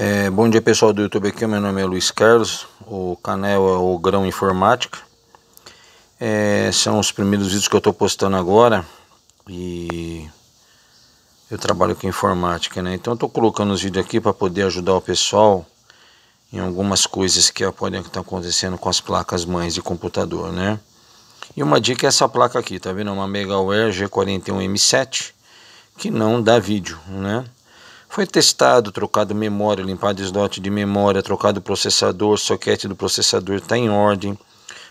É, bom dia pessoal do YouTube aqui, meu nome é Luiz Carlos, o canal é o Grão Informática. É, são os primeiros vídeos que eu estou postando agora e eu trabalho com informática, né? Então eu estou colocando os vídeos aqui para poder ajudar o pessoal em algumas coisas que podem estar acontecendo com as placas mães de computador, né? E uma dica é essa placa aqui, tá vendo? É uma Megaware G41M7 que não dá vídeo, né? Foi testado, trocado memória, limpado slot de memória, trocado processador, socket do processador está em ordem,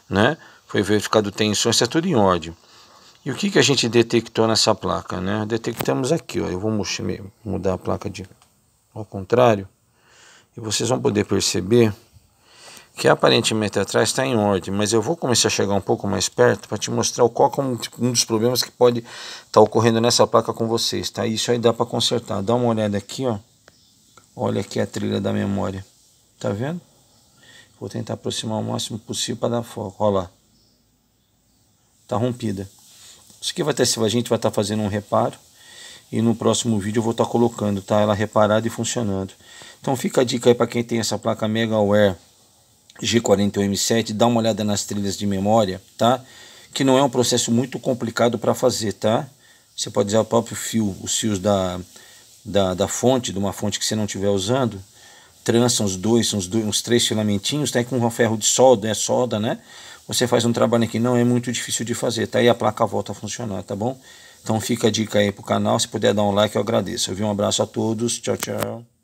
né? Foi verificado tensões, está tudo em ordem. E o que, que a gente detectou nessa placa, né? Detectamos aqui, ó, eu vou mudar a placa de ao contrário, e vocês vão poder perceber que aparentemente atrás está em ordem, mas eu vou começar a chegar um pouco mais perto para te mostrar qual é tipo, um, dos problemas que pode estar tá ocorrendo nessa placa com vocês, tá? Isso aí dá para consertar. Dá uma olhada aqui, ó. Olha aqui a trilha da memória. Tá vendo? Vou tentar aproximar o máximo possível para dar foco. Olha lá. Tá rompida. Isso aqui vai ter, tá, a gente vai estar tá fazendo um reparo e no próximo vídeo eu vou estar tá colocando, tá? Ela reparada e funcionando. Então fica a dica aí para quem tem essa placa Megaware G41M7, dá uma olhada nas trilhas de memória, tá? Que não é um processo muito complicado para fazer, tá? Você pode usar o próprio fio, os fios da, da, da fonte, de uma fonte que você não estiver usando, trança uns dois, uns, dois, uns três filamentinhos, tá? E com um ferro de solda, é solda, né? Você faz um trabalho aqui, não é muito difícil de fazer, tá? E a placa volta a funcionar, tá bom? Então fica a dica aí pro canal, se puder dar um like eu agradeço. Eu vi um abraço a todos, tchau, tchau.